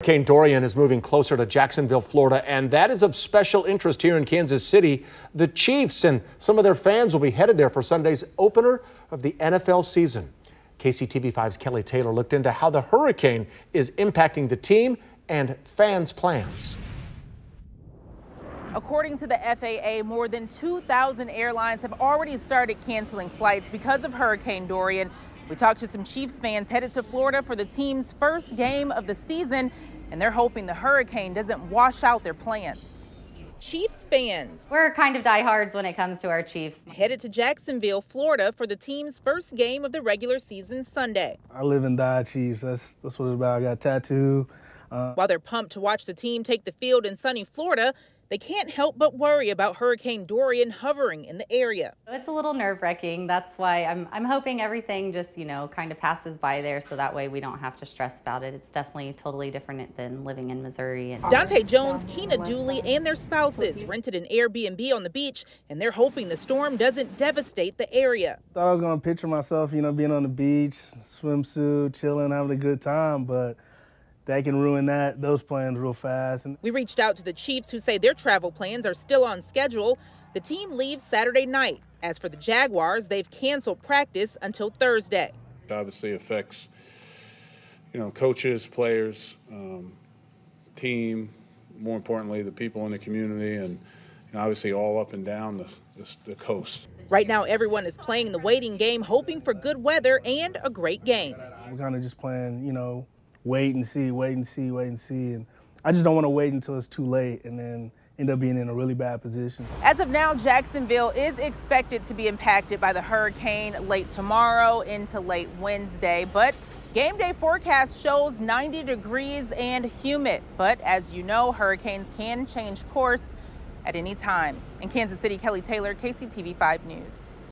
Hurricane Dorian is moving closer to Jacksonville, Florida, and that is of special interest here in Kansas City. The Chiefs and some of their fans will be headed there for Sunday's opener of the NFL season. KCTV5's Kelly Taylor looked into how the hurricane is impacting the team and fans' plans. According to the FAA, more than 2,000 airlines have already started canceling flights because of Hurricane Dorian. We talked to some Chiefs fans headed to Florida for the team's first game of the season, and they're hoping the hurricane doesn't wash out their plans. Chiefs fans. We're kind of diehards when it comes to our Chiefs. Headed to Jacksonville, Florida for the team's first game of the regular season Sunday. I live and die Chiefs. That's that's what it's about. I got tattoo. Uh, While they're pumped to watch the team take the field in sunny Florida, they can't help but worry about Hurricane Dorian hovering in the area. It's a little nerve wracking. That's why I'm, I'm hoping everything just, you know, kind of passes by there so that way we don't have to stress about it. It's definitely totally different than living in Missouri. And Dante Jones, Keena Dooley, and their spouses rented an Airbnb on the beach, and they're hoping the storm doesn't devastate the area. Thought I was going to picture myself, you know, being on the beach, swimsuit, chilling, having a good time, but that can ruin that those plans real fast. And we reached out to the Chiefs who say their travel plans are still on schedule. The team leaves Saturday night. As for the Jaguars, they've canceled practice until Thursday. It obviously affects, you know, coaches, players, um, team, more importantly, the people in the community, and, obviously all up and down the, the, the coast. Right now, everyone is playing the waiting game, hoping for good weather and a great game. We're kind of just playing, you know, wait and see, wait and see, wait and see. And I just don't want to wait until it's too late and then end up being in a really bad position. As of now, Jacksonville is expected to be impacted by the hurricane late tomorrow into late Wednesday, but game day forecast shows 90 degrees and humid. But as you know, hurricanes can change course at any time. In Kansas City, Kelly Taylor, KCTV 5 News.